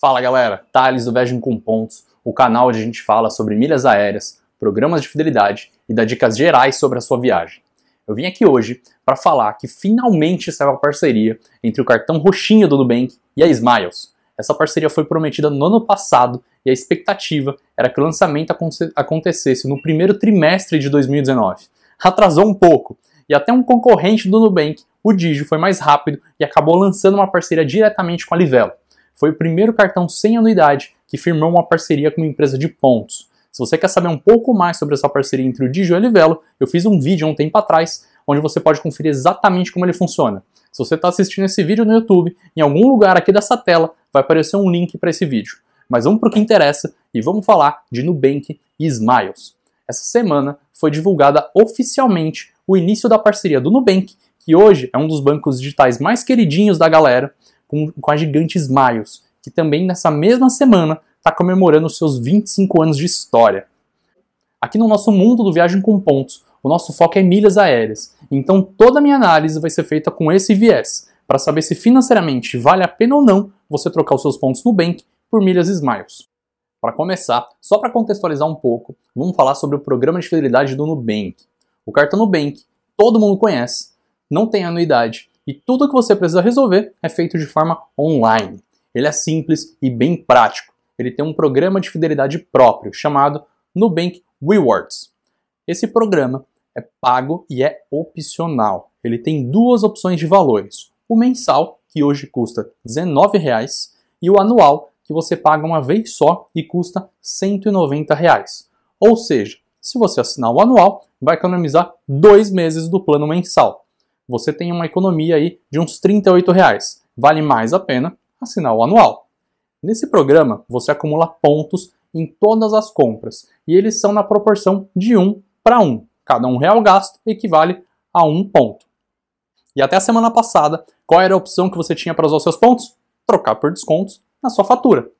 Fala galera, Thales do Vegem com Pontos, o canal onde a gente fala sobre milhas aéreas, programas de fidelidade e dá dicas gerais sobre a sua viagem. Eu vim aqui hoje para falar que finalmente saiu a parceria entre o cartão roxinho do Nubank e a Smiles. Essa parceria foi prometida no ano passado e a expectativa era que o lançamento acontecesse no primeiro trimestre de 2019. Atrasou um pouco e até um concorrente do Nubank, o Digio, foi mais rápido e acabou lançando uma parceria diretamente com a Livelo foi o primeiro cartão sem anuidade que firmou uma parceria com uma empresa de pontos. Se você quer saber um pouco mais sobre essa parceria entre o Digio e o Velo, eu fiz um vídeo há um tempo atrás onde você pode conferir exatamente como ele funciona. Se você está assistindo esse vídeo no YouTube, em algum lugar aqui dessa tela vai aparecer um link para esse vídeo. Mas vamos para o que interessa e vamos falar de Nubank e Smiles. Essa semana foi divulgada oficialmente o início da parceria do Nubank, que hoje é um dos bancos digitais mais queridinhos da galera, com, com a gigante Smiles, que também nessa mesma semana está comemorando os seus 25 anos de história. Aqui no nosso mundo do Viagem com Pontos, o nosso foco é milhas aéreas, então toda a minha análise vai ser feita com esse viés, para saber se financeiramente vale a pena ou não você trocar os seus pontos Nubank por milhas Smiles. Para começar, só para contextualizar um pouco, vamos falar sobre o programa de fidelidade do Nubank. O cartão Nubank, todo mundo conhece, não tem anuidade e tudo o que você precisa resolver é feito de forma online. Ele é simples e bem prático. Ele tem um programa de fidelidade próprio chamado Nubank Rewards. Esse programa é pago e é opcional. Ele tem duas opções de valores: o mensal, que hoje custa R$19, e o anual, que você paga uma vez só e custa R$190. Ou seja, se você assinar o anual, vai economizar dois meses do plano mensal você tem uma economia aí de uns R$ reais. Vale mais a pena assinar o anual. Nesse programa, você acumula pontos em todas as compras e eles são na proporção de 1 para 1. Cada um real gasto equivale a um ponto. E até a semana passada, qual era a opção que você tinha para usar os seus pontos? Trocar por descontos na sua fatura.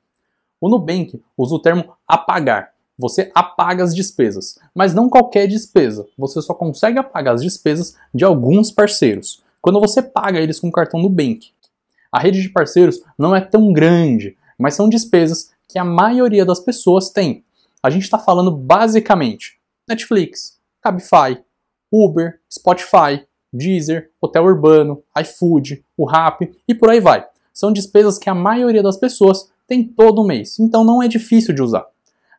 O Nubank usa o termo apagar, você apaga as despesas. Mas não qualquer despesa, você só consegue apagar as despesas de alguns parceiros, quando você paga eles com o cartão bank. A rede de parceiros não é tão grande, mas são despesas que a maioria das pessoas tem. A gente está falando basicamente Netflix, Cabify, Uber, Spotify, Deezer, Hotel Urbano, iFood, o Rap e por aí vai. São despesas que a maioria das pessoas tem todo mês, então não é difícil de usar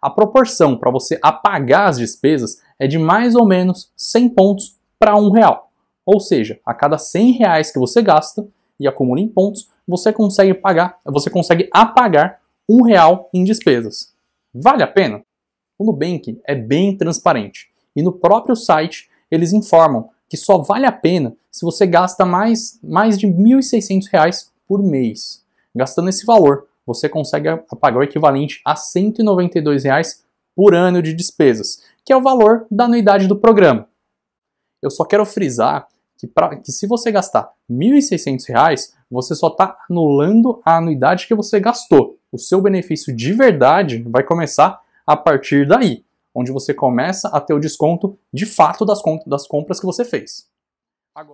a proporção para você apagar as despesas é de mais ou menos 100 pontos para um real. Ou seja, a cada 100 reais que você gasta e acumula em pontos, você consegue pagar, você consegue apagar um real em despesas. Vale a pena? O Nubank é bem transparente e no próprio site eles informam que só vale a pena se você gasta mais, mais de R$ 1.600 por mês. Gastando esse valor, você consegue pagar o equivalente a R$ 192 reais por ano de despesas, que é o valor da anuidade do programa. Eu só quero frisar que, pra, que se você gastar R$ 1.600, você só está anulando a anuidade que você gastou. O seu benefício de verdade vai começar a partir daí, onde você começa a ter o desconto de fato das, das compras que você fez.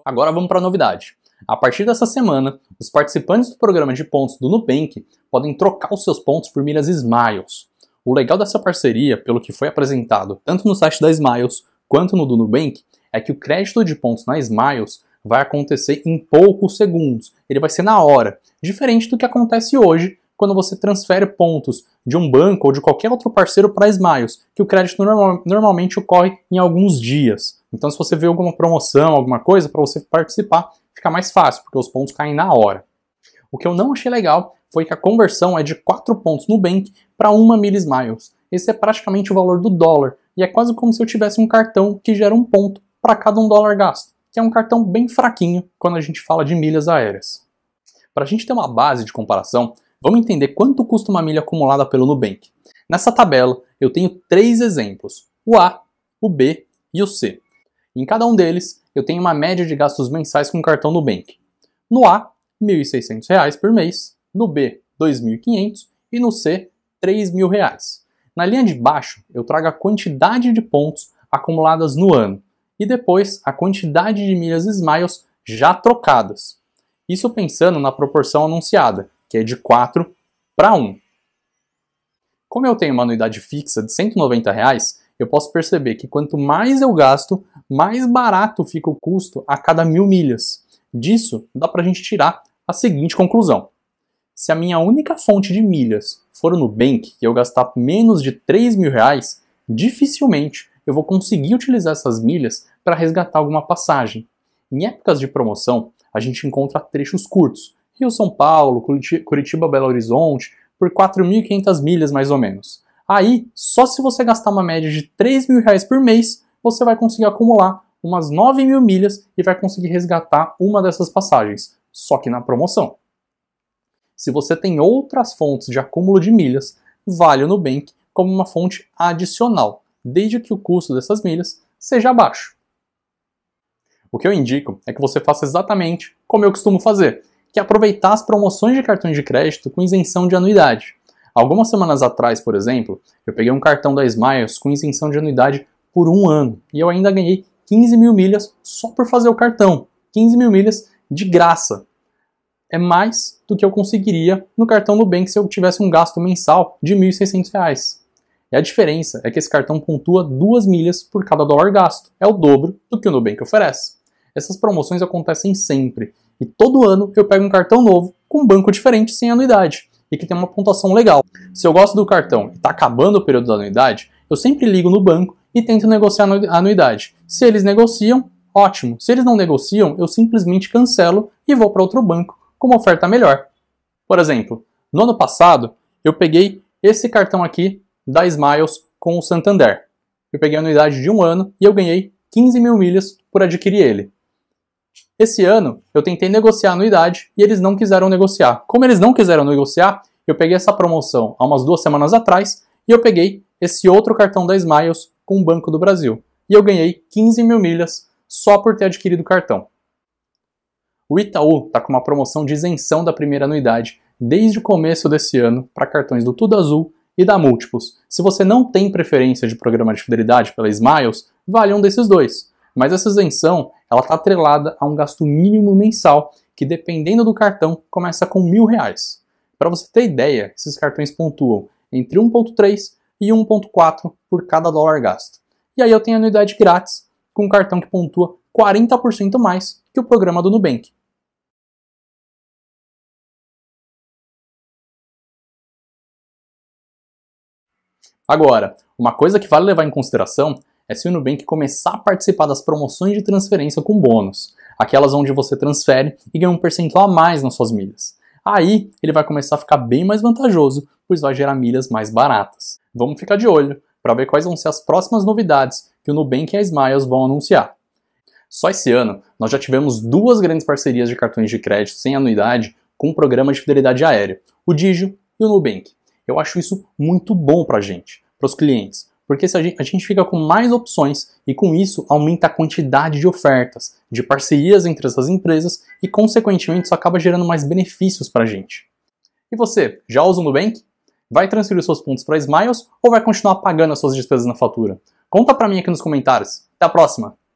Agora vamos para a novidade. A partir dessa semana, os participantes do programa de pontos do Nubank podem trocar os seus pontos por milhas Smiles. O legal dessa parceria, pelo que foi apresentado tanto no site da Smiles quanto no do Nubank, é que o crédito de pontos na Smiles vai acontecer em poucos segundos. Ele vai ser na hora, diferente do que acontece hoje quando você transfere pontos de um banco ou de qualquer outro parceiro para Smiles, que o crédito normal, normalmente ocorre em alguns dias. Então, se você vê alguma promoção, alguma coisa para você participar, fica mais fácil, porque os pontos caem na hora. O que eu não achei legal foi que a conversão é de 4 pontos no Nubank para 1 Miles Miles. Esse é praticamente o valor do dólar, e é quase como se eu tivesse um cartão que gera um ponto para cada um dólar gasto, que é um cartão bem fraquinho quando a gente fala de milhas aéreas. Para a gente ter uma base de comparação, vamos entender quanto custa uma milha acumulada pelo Nubank. Nessa tabela, eu tenho três exemplos, o A, o B e o C. Em cada um deles, eu tenho uma média de gastos mensais com o cartão Nubank. No A, R$ 1.600 por mês, no B, R$ 2.500 e no C, R$ 3.000. Na linha de baixo, eu trago a quantidade de pontos acumuladas no ano e depois a quantidade de milhas Smiles já trocadas. Isso pensando na proporção anunciada, que é de 4 para 1. Como eu tenho uma anuidade fixa de R$ 190, reais, eu posso perceber que quanto mais eu gasto, mais barato fica o custo a cada mil milhas. Disso dá para a gente tirar a seguinte conclusão. Se a minha única fonte de milhas for no Nubank e eu gastar menos de 3 mil reais, dificilmente eu vou conseguir utilizar essas milhas para resgatar alguma passagem. Em épocas de promoção, a gente encontra trechos curtos, Rio-São Paulo, Curitiba-Belo Horizonte, por 4.500 milhas mais ou menos. Aí, só se você gastar uma média de 3 mil reais por mês, você vai conseguir acumular umas 9 mil milhas e vai conseguir resgatar uma dessas passagens, só que na promoção. Se você tem outras fontes de acúmulo de milhas, vale o Nubank como uma fonte adicional, desde que o custo dessas milhas seja baixo. O que eu indico é que você faça exatamente como eu costumo fazer, que é aproveitar as promoções de cartões de crédito com isenção de anuidade. Algumas semanas atrás, por exemplo, eu peguei um cartão da Smiles com isenção de anuidade por um ano e eu ainda ganhei 15 mil milhas só por fazer o cartão. 15 mil milhas de graça. É mais do que eu conseguiria no cartão Nubank se eu tivesse um gasto mensal de R$ 1.600. E a diferença é que esse cartão pontua duas milhas por cada dólar gasto. É o dobro do que o Nubank oferece. Essas promoções acontecem sempre. E todo ano eu pego um cartão novo com um banco diferente sem anuidade e que tem uma pontuação legal. Se eu gosto do cartão e está acabando o período da anuidade, eu sempre ligo no banco e tento negociar a anuidade. Se eles negociam, ótimo. Se eles não negociam, eu simplesmente cancelo e vou para outro banco com uma oferta melhor. Por exemplo, no ano passado, eu peguei esse cartão aqui da Smiles com o Santander. Eu peguei a anuidade de um ano e eu ganhei 15 mil milhas por adquirir ele. Esse ano eu tentei negociar a anuidade e eles não quiseram negociar. Como eles não quiseram negociar, eu peguei essa promoção há umas duas semanas atrás e eu peguei esse outro cartão da Smiles com o Banco do Brasil. E eu ganhei 15 mil milhas só por ter adquirido o cartão. O Itaú está com uma promoção de isenção da primeira anuidade desde o começo desse ano para cartões do Tudo Azul e da Múltiplos. Se você não tem preferência de programa de fidelidade pela Smiles, vale um desses dois. Mas essa isenção ela está atrelada a um gasto mínimo mensal que, dependendo do cartão, começa com mil reais. Para você ter ideia, esses cartões pontuam entre 1.3 e 1.4 por cada dólar gasto. E aí eu tenho anuidade grátis com um cartão que pontua 40% mais que o programa do Nubank. Agora, uma coisa que vale levar em consideração é se o Nubank começar a participar das promoções de transferência com bônus, aquelas onde você transfere e ganha um percentual a mais nas suas milhas. Aí ele vai começar a ficar bem mais vantajoso, pois vai gerar milhas mais baratas. Vamos ficar de olho para ver quais vão ser as próximas novidades que o Nubank e a Smiles vão anunciar. Só esse ano, nós já tivemos duas grandes parcerias de cartões de crédito sem anuidade com o programa de fidelidade aérea, o Digio e o Nubank. Eu acho isso muito bom para a gente, para os clientes, porque se a, gente, a gente fica com mais opções e com isso aumenta a quantidade de ofertas, de parcerias entre essas empresas e, consequentemente, isso acaba gerando mais benefícios para a gente. E você, já usa o Nubank? Vai transferir seus pontos para Smiles ou vai continuar pagando as suas despesas na fatura? Conta para mim aqui nos comentários. Até a próxima!